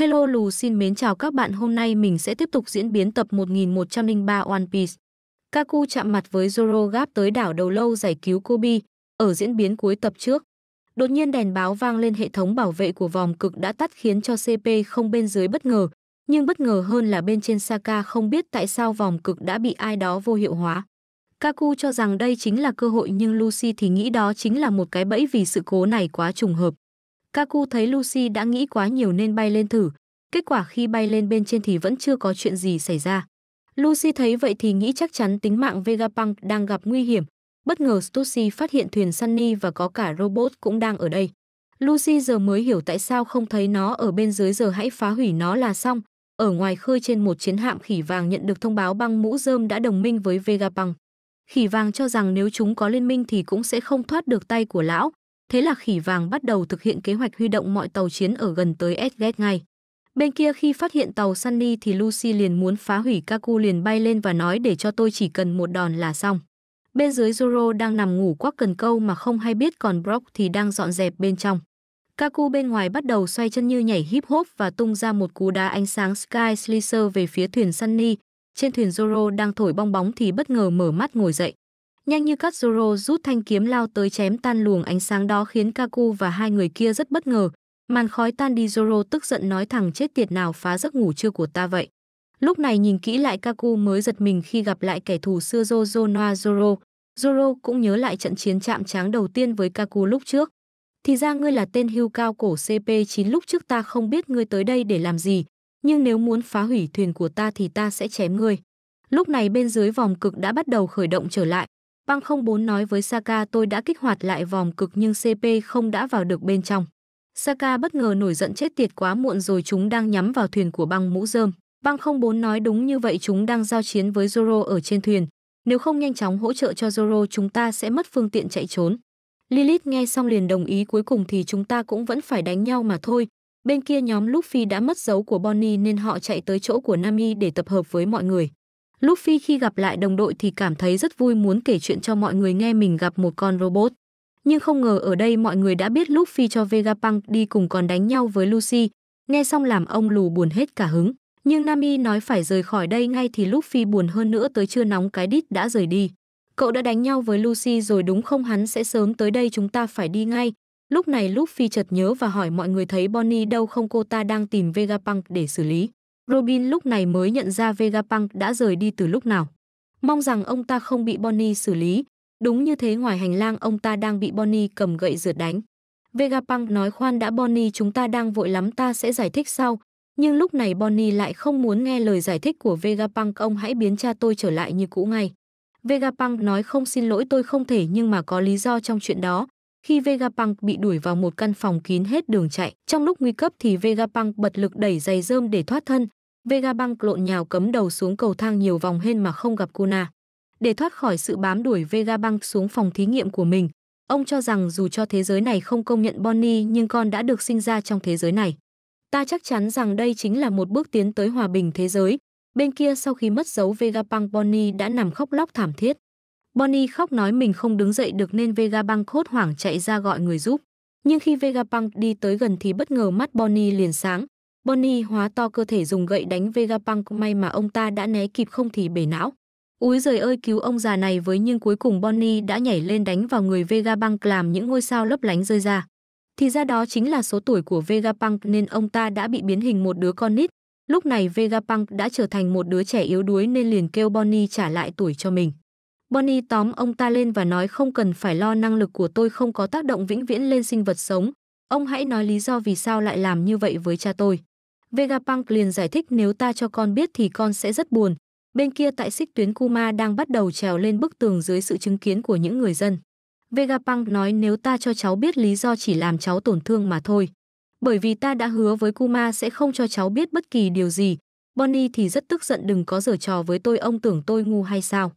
Hello Lù xin mến chào các bạn hôm nay mình sẽ tiếp tục diễn biến tập 1103 One Piece. Kaku chạm mặt với Zoro gáp tới đảo đầu lâu giải cứu Kobe ở diễn biến cuối tập trước. Đột nhiên đèn báo vang lên hệ thống bảo vệ của vòng cực đã tắt khiến cho CP không bên dưới bất ngờ. Nhưng bất ngờ hơn là bên trên Saka không biết tại sao vòng cực đã bị ai đó vô hiệu hóa. Kaku cho rằng đây chính là cơ hội nhưng Lucy thì nghĩ đó chính là một cái bẫy vì sự cố này quá trùng hợp. Kaku thấy Lucy đã nghĩ quá nhiều nên bay lên thử. Kết quả khi bay lên bên trên thì vẫn chưa có chuyện gì xảy ra. Lucy thấy vậy thì nghĩ chắc chắn tính mạng Vegapunk đang gặp nguy hiểm. Bất ngờ Stussy phát hiện thuyền Sunny và có cả robot cũng đang ở đây. Lucy giờ mới hiểu tại sao không thấy nó ở bên dưới giờ hãy phá hủy nó là xong. Ở ngoài khơi trên một chiến hạm khỉ vàng nhận được thông báo băng mũ rơm đã đồng minh với Vegapunk. Khỉ vàng cho rằng nếu chúng có liên minh thì cũng sẽ không thoát được tay của lão, Thế là khỉ vàng bắt đầu thực hiện kế hoạch huy động mọi tàu chiến ở gần tới Edget ngay. Bên kia khi phát hiện tàu Sunny thì Lucy liền muốn phá hủy Kaku liền bay lên và nói để cho tôi chỉ cần một đòn là xong. Bên dưới Zoro đang nằm ngủ quắc cần câu mà không hay biết còn Brock thì đang dọn dẹp bên trong. Kaku bên ngoài bắt đầu xoay chân như nhảy hip hop và tung ra một cú đá ánh sáng Sky Slicer về phía thuyền Sunny. Trên thuyền Zoro đang thổi bong bóng thì bất ngờ mở mắt ngồi dậy. Nhanh như cắt Zoro rút thanh kiếm lao tới chém tan luồng ánh sáng đó khiến Kaku và hai người kia rất bất ngờ. Màn khói tan đi Zoro tức giận nói thẳng chết tiệt nào phá giấc ngủ trưa của ta vậy. Lúc này nhìn kỹ lại Kaku mới giật mình khi gặp lại kẻ thù xưa Zoro Noa Zoro. Zoro cũng nhớ lại trận chiến chạm tráng đầu tiên với Kaku lúc trước. Thì ra ngươi là tên hưu cao cổ CP9 lúc trước ta không biết ngươi tới đây để làm gì, nhưng nếu muốn phá hủy thuyền của ta thì ta sẽ chém ngươi. Lúc này bên dưới vòng cực đã bắt đầu khởi động trở lại, không bốn nói với Saka tôi đã kích hoạt lại vòng cực nhưng CP không đã vào được bên trong. Saka bất ngờ nổi giận chết tiệt quá muộn rồi chúng đang nhắm vào thuyền của băng mũ rơm. không bốn nói đúng như vậy chúng đang giao chiến với Zoro ở trên thuyền. Nếu không nhanh chóng hỗ trợ cho Zoro chúng ta sẽ mất phương tiện chạy trốn. Lilith nghe xong liền đồng ý cuối cùng thì chúng ta cũng vẫn phải đánh nhau mà thôi. Bên kia nhóm Luffy đã mất dấu của Bonnie nên họ chạy tới chỗ của Nami để tập hợp với mọi người. Lúc khi gặp lại đồng đội thì cảm thấy rất vui muốn kể chuyện cho mọi người nghe mình gặp một con robot. Nhưng không ngờ ở đây mọi người đã biết lúc Phi cho Vegapunk đi cùng còn đánh nhau với Lucy. Nghe xong làm ông lù buồn hết cả hứng. Nhưng Nami nói phải rời khỏi đây ngay thì lúc buồn hơn nữa tới chưa nóng cái đít đã rời đi. Cậu đã đánh nhau với Lucy rồi đúng không hắn sẽ sớm tới đây chúng ta phải đi ngay. Lúc này lúc chợt nhớ và hỏi mọi người thấy Bonnie đâu không cô ta đang tìm Vegapunk để xử lý. Robin lúc này mới nhận ra Vegapunk đã rời đi từ lúc nào. Mong rằng ông ta không bị Bonnie xử lý. Đúng như thế ngoài hành lang ông ta đang bị Bonnie cầm gậy rượt đánh. Vegapunk nói khoan đã Bonnie chúng ta đang vội lắm ta sẽ giải thích sau. Nhưng lúc này Bonnie lại không muốn nghe lời giải thích của Vegapunk ông hãy biến cha tôi trở lại như cũ ngay. Vegapunk nói không xin lỗi tôi không thể nhưng mà có lý do trong chuyện đó. Khi Vegapunk bị đuổi vào một căn phòng kín hết đường chạy, trong lúc nguy cấp thì Vegapunk bật lực đẩy giày rơm để thoát thân, Vega băng lộn nhào cấm đầu xuống cầu thang nhiều vòng hên mà không gặp Kuna. Để thoát khỏi sự bám đuổi Vega băng xuống phòng thí nghiệm của mình, ông cho rằng dù cho thế giới này không công nhận Bonnie nhưng con đã được sinh ra trong thế giới này. Ta chắc chắn rằng đây chính là một bước tiến tới hòa bình thế giới. Bên kia sau khi mất dấu Vegapunk Bonnie đã nằm khóc lóc thảm thiết. Bonnie khóc nói mình không đứng dậy được nên Vegapunk hốt hoảng chạy ra gọi người giúp. Nhưng khi Vegapunk đi tới gần thì bất ngờ mắt Bonnie liền sáng, Bonnie hóa to cơ thể dùng gậy đánh Vegapunk may mà ông ta đã né kịp không thì bể não. Úi giời ơi cứu ông già này với nhưng cuối cùng Bonnie đã nhảy lên đánh vào người Vegapunk làm những ngôi sao lấp lánh rơi ra. Thì ra đó chính là số tuổi của Vegapunk nên ông ta đã bị biến hình một đứa con nít. Lúc này Vegapunk đã trở thành một đứa trẻ yếu đuối nên liền kêu Bonnie trả lại tuổi cho mình. Bonnie tóm ông ta lên và nói không cần phải lo năng lực của tôi không có tác động vĩnh viễn lên sinh vật sống. Ông hãy nói lý do vì sao lại làm như vậy với cha tôi. Vegapunk liền giải thích nếu ta cho con biết thì con sẽ rất buồn. Bên kia tại xích tuyến Kuma đang bắt đầu trèo lên bức tường dưới sự chứng kiến của những người dân. Vegapunk nói nếu ta cho cháu biết lý do chỉ làm cháu tổn thương mà thôi. Bởi vì ta đã hứa với Kuma sẽ không cho cháu biết bất kỳ điều gì. Bonnie thì rất tức giận đừng có giở trò với tôi ông tưởng tôi ngu hay sao.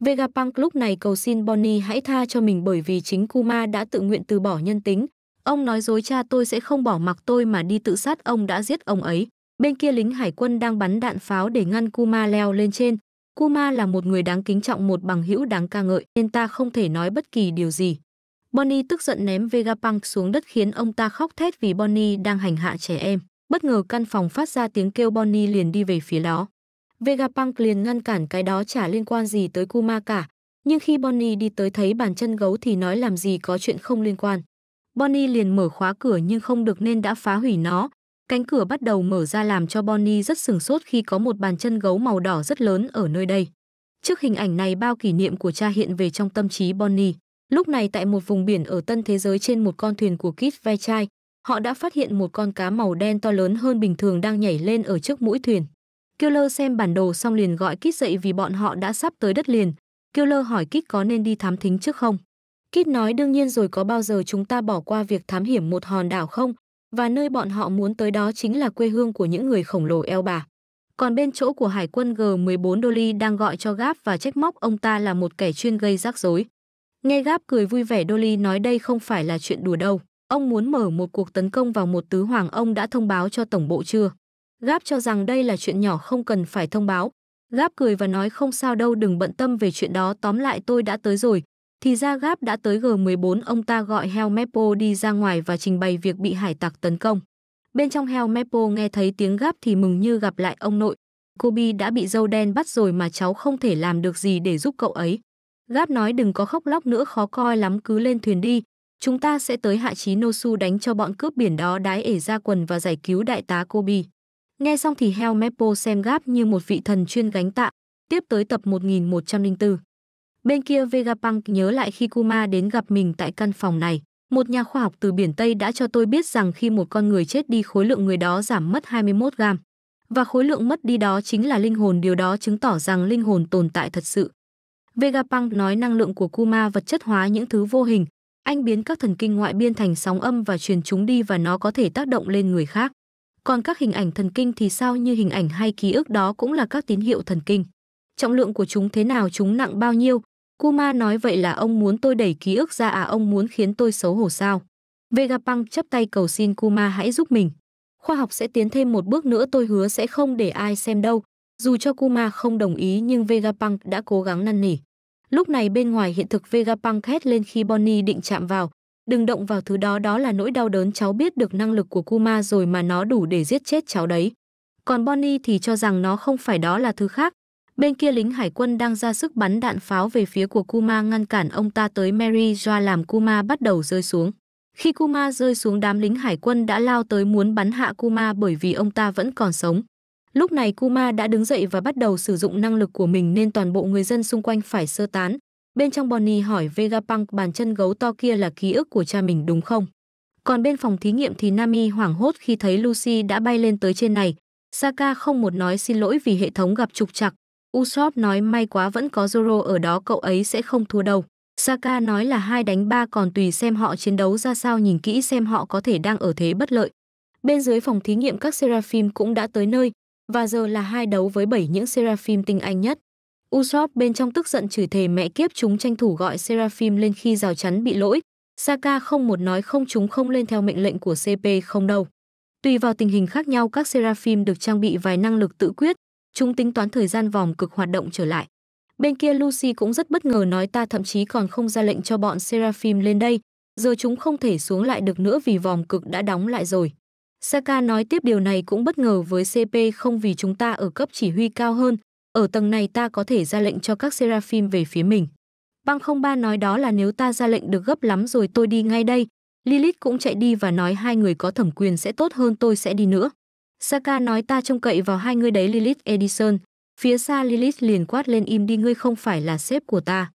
Vegapunk lúc này cầu xin Bonnie hãy tha cho mình bởi vì chính Kuma đã tự nguyện từ bỏ nhân tính, Ông nói dối cha tôi sẽ không bỏ mặc tôi mà đi tự sát ông đã giết ông ấy. Bên kia lính hải quân đang bắn đạn pháo để ngăn Kuma leo lên trên. Kuma là một người đáng kính trọng một bằng hữu đáng ca ngợi nên ta không thể nói bất kỳ điều gì. Bonnie tức giận ném Vegapunk xuống đất khiến ông ta khóc thét vì Bonnie đang hành hạ trẻ em. Bất ngờ căn phòng phát ra tiếng kêu Bonnie liền đi về phía đó. Vegapunk liền ngăn cản cái đó chả liên quan gì tới Kuma cả. Nhưng khi Bonnie đi tới thấy bàn chân gấu thì nói làm gì có chuyện không liên quan. Bonnie liền mở khóa cửa nhưng không được nên đã phá hủy nó. Cánh cửa bắt đầu mở ra làm cho Bonnie rất sừng sốt khi có một bàn chân gấu màu đỏ rất lớn ở nơi đây. Trước hình ảnh này bao kỷ niệm của cha hiện về trong tâm trí Bonnie. Lúc này tại một vùng biển ở tân thế giới trên một con thuyền của Kit ve chai, họ đã phát hiện một con cá màu đen to lớn hơn bình thường đang nhảy lên ở trước mũi thuyền. Killer xem bản đồ xong liền gọi Kit dậy vì bọn họ đã sắp tới đất liền. Killer hỏi Kit có nên đi thám thính trước không? Kít nói đương nhiên rồi có bao giờ chúng ta bỏ qua việc thám hiểm một hòn đảo không? Và nơi bọn họ muốn tới đó chính là quê hương của những người khổng lồ eo bà. Còn bên chỗ của hải quân G14 Dolly đang gọi cho Gáp và trách móc ông ta là một kẻ chuyên gây rắc rối. Nghe Gáp cười vui vẻ Dolly nói đây không phải là chuyện đùa đâu. Ông muốn mở một cuộc tấn công vào một tứ hoàng ông đã thông báo cho tổng bộ chưa? Gáp cho rằng đây là chuyện nhỏ không cần phải thông báo. Gáp cười và nói không sao đâu đừng bận tâm về chuyện đó tóm lại tôi đã tới rồi, thì ra Gáp đã tới G14 ông ta gọi Heo Mepo đi ra ngoài và trình bày việc bị hải tặc tấn công. Bên trong Heo Mepo nghe thấy tiếng Gáp thì mừng như gặp lại ông nội. Kobe đã bị dâu đen bắt rồi mà cháu không thể làm được gì để giúp cậu ấy. Gáp nói đừng có khóc lóc nữa khó coi lắm cứ lên thuyền đi. Chúng ta sẽ tới hạ chí Nosu đánh cho bọn cướp biển đó đái ể ra quần và giải cứu đại tá Kobe. Nghe xong thì Heo Mepo xem Gáp như một vị thần chuyên gánh tạ. Tiếp tới tập 1104. Bên kia Vegapunk nhớ lại khi Kuma đến gặp mình tại căn phòng này. Một nhà khoa học từ biển Tây đã cho tôi biết rằng khi một con người chết đi khối lượng người đó giảm mất 21 gram. Và khối lượng mất đi đó chính là linh hồn điều đó chứng tỏ rằng linh hồn tồn tại thật sự. Vegapunk nói năng lượng của Kuma vật chất hóa những thứ vô hình. Anh biến các thần kinh ngoại biên thành sóng âm và truyền chúng đi và nó có thể tác động lên người khác. Còn các hình ảnh thần kinh thì sao như hình ảnh hay ký ức đó cũng là các tín hiệu thần kinh. Trọng lượng của chúng thế nào chúng nặng bao nhiêu, Kuma nói vậy là ông muốn tôi đẩy ký ức ra à ông muốn khiến tôi xấu hổ sao? Vegapunk chấp tay cầu xin Kuma hãy giúp mình. Khoa học sẽ tiến thêm một bước nữa tôi hứa sẽ không để ai xem đâu. Dù cho Kuma không đồng ý nhưng Vegapunk đã cố gắng năn nỉ. Lúc này bên ngoài hiện thực Vegapunk hét lên khi Bonnie định chạm vào. Đừng động vào thứ đó đó là nỗi đau đớn cháu biết được năng lực của Kuma rồi mà nó đủ để giết chết cháu đấy. Còn Bonnie thì cho rằng nó không phải đó là thứ khác, Bên kia lính hải quân đang ra sức bắn đạn pháo về phía của Kuma ngăn cản ông ta tới Mary Joa làm Kuma bắt đầu rơi xuống. Khi Kuma rơi xuống đám lính hải quân đã lao tới muốn bắn hạ Kuma bởi vì ông ta vẫn còn sống. Lúc này Kuma đã đứng dậy và bắt đầu sử dụng năng lực của mình nên toàn bộ người dân xung quanh phải sơ tán. Bên trong Bonnie hỏi Vegapunk bàn chân gấu to kia là ký ức của cha mình đúng không? Còn bên phòng thí nghiệm thì Nami hoảng hốt khi thấy Lucy đã bay lên tới trên này. Saka không một nói xin lỗi vì hệ thống gặp trục trặc Usopp nói may quá vẫn có Zoro ở đó cậu ấy sẽ không thua đâu. Saka nói là hai đánh ba còn tùy xem họ chiến đấu ra sao nhìn kỹ xem họ có thể đang ở thế bất lợi. Bên dưới phòng thí nghiệm các Seraphim cũng đã tới nơi, và giờ là hai đấu với bảy những Seraphim tinh anh nhất. Usopp bên trong tức giận chửi thề mẹ kiếp chúng tranh thủ gọi Seraphim lên khi rào chắn bị lỗi. Saka không một nói không chúng không lên theo mệnh lệnh của CP không đâu. Tùy vào tình hình khác nhau các Seraphim được trang bị vài năng lực tự quyết, Chúng tính toán thời gian vòng cực hoạt động trở lại. Bên kia Lucy cũng rất bất ngờ nói ta thậm chí còn không ra lệnh cho bọn Seraphim lên đây, giờ chúng không thể xuống lại được nữa vì vòng cực đã đóng lại rồi. Saka nói tiếp điều này cũng bất ngờ với CP không vì chúng ta ở cấp chỉ huy cao hơn, ở tầng này ta có thể ra lệnh cho các Seraphim về phía mình. Băng không ba nói đó là nếu ta ra lệnh được gấp lắm rồi tôi đi ngay đây. Lilith cũng chạy đi và nói hai người có thẩm quyền sẽ tốt hơn tôi sẽ đi nữa. Saka nói ta trông cậy vào hai người đấy Lilith Edison. Phía xa Lilith liền quát lên im đi ngươi không phải là sếp của ta.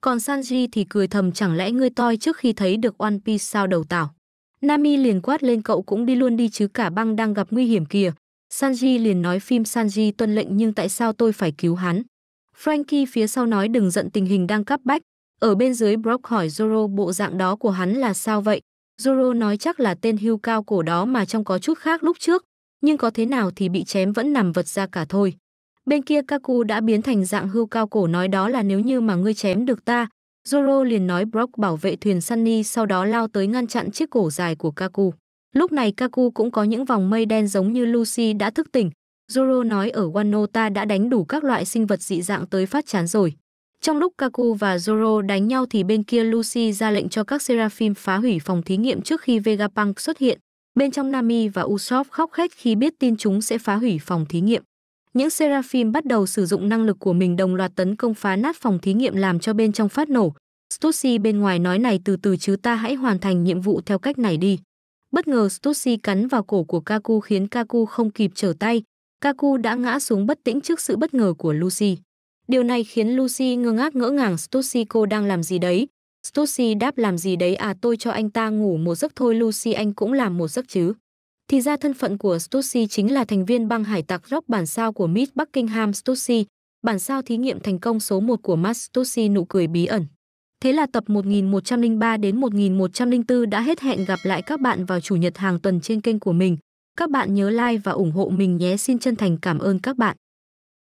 Còn Sanji thì cười thầm chẳng lẽ ngươi toi trước khi thấy được One Piece sao đầu tảo. Nami liền quát lên cậu cũng đi luôn đi chứ cả băng đang gặp nguy hiểm kìa. Sanji liền nói phim Sanji tuân lệnh nhưng tại sao tôi phải cứu hắn. Frankie phía sau nói đừng giận tình hình đang cấp bách. Ở bên dưới Brock hỏi Zoro bộ dạng đó của hắn là sao vậy? Zoro nói chắc là tên hưu cao cổ đó mà trong có chút khác lúc trước nhưng có thế nào thì bị chém vẫn nằm vật ra cả thôi. Bên kia Kaku đã biến thành dạng hưu cao cổ nói đó là nếu như mà ngươi chém được ta, Zoro liền nói Brock bảo vệ thuyền Sunny sau đó lao tới ngăn chặn chiếc cổ dài của Kaku. Lúc này Kaku cũng có những vòng mây đen giống như Lucy đã thức tỉnh. Zoro nói ở Wano ta đã đánh đủ các loại sinh vật dị dạng tới phát chán rồi. Trong lúc Kaku và Zoro đánh nhau thì bên kia Lucy ra lệnh cho các Seraphim phá hủy phòng thí nghiệm trước khi Vegapunk xuất hiện. Bên trong Nami và Usopp khóc khét khi biết tin chúng sẽ phá hủy phòng thí nghiệm. Những Seraphim bắt đầu sử dụng năng lực của mình đồng loạt tấn công phá nát phòng thí nghiệm làm cho bên trong phát nổ. Stussy bên ngoài nói này từ từ chứ ta hãy hoàn thành nhiệm vụ theo cách này đi. Bất ngờ Stussy cắn vào cổ của Kaku khiến Kaku không kịp trở tay. Kaku đã ngã xuống bất tĩnh trước sự bất ngờ của Lucy. Điều này khiến Lucy ngơ ngác ngỡ ngàng Stussy cô đang làm gì đấy. Stussy đáp làm gì đấy à tôi cho anh ta ngủ một giấc thôi Lucy anh cũng làm một giấc chứ. Thì ra thân phận của Stussy chính là thành viên băng hải tặc rock bản sao của Miss Buckingham Stussy, bản sao thí nghiệm thành công số 1 của Max Stussy nụ cười bí ẩn. Thế là tập 1103 đến 1104 đã hết hẹn gặp lại các bạn vào chủ nhật hàng tuần trên kênh của mình. Các bạn nhớ like và ủng hộ mình nhé. Xin chân thành cảm ơn các bạn.